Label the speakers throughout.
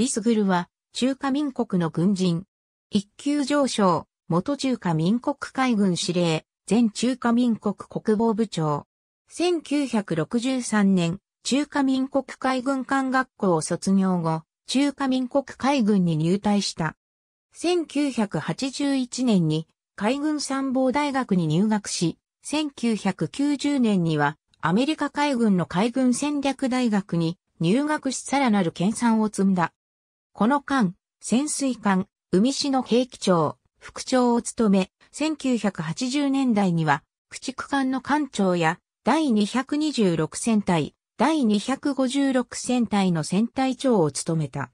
Speaker 1: リス
Speaker 2: グルは、中華民国の軍人。一級上昇、元中華民国海軍司令、前中華民国国防部長。1963年、中華民国海軍艦学校を卒業後、中華民国海軍に入隊した。1981年に海軍参謀大学に入学し、1990年にはアメリカ海軍の海軍戦略大学に入学しさらなる研鑽を積んだ。この間、潜水艦、海市の兵器長、副長を務め、1980年代には、駆逐艦の艦長や、第226戦隊、第256戦隊の戦隊長を務めた。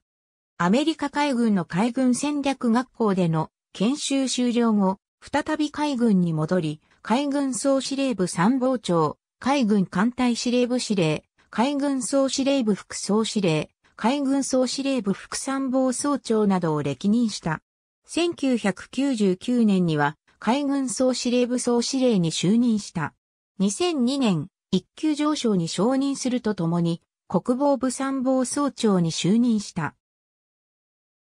Speaker 2: アメリカ海軍の海軍戦略学校での研修終了後、再び海軍に戻り、海軍総司令部参謀長、海軍艦隊司令部司令、海軍総司令部副総司令、海軍総司令部副参謀総長などを歴任した。1999年には海軍総司令部総司令に就任した。2002年、一級上昇に承認するとともに、国防部参謀総長に就任した。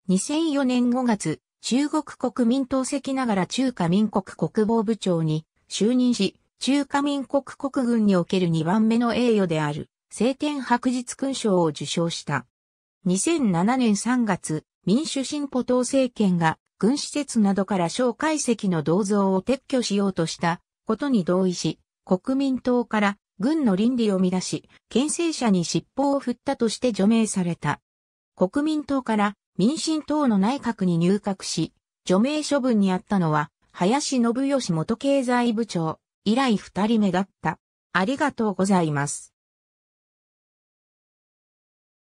Speaker 2: 2004年5月、中国国民党籍ながら中華民国国防部長に就任し、中華民国国軍における2番目の栄誉である。聖天白日勲章を受章した。2007年3月、民主進歩党政権が軍施設などから蒋介石の銅像を撤去しようとしたことに同意し、国民党から軍の倫理を乱し、憲政者に尻尾を振ったとして除名された。国民党から民進党の内閣に入閣し、除名処分にあったのは、林信義元経済部長以来二人目だった。ありがとうございま
Speaker 1: す。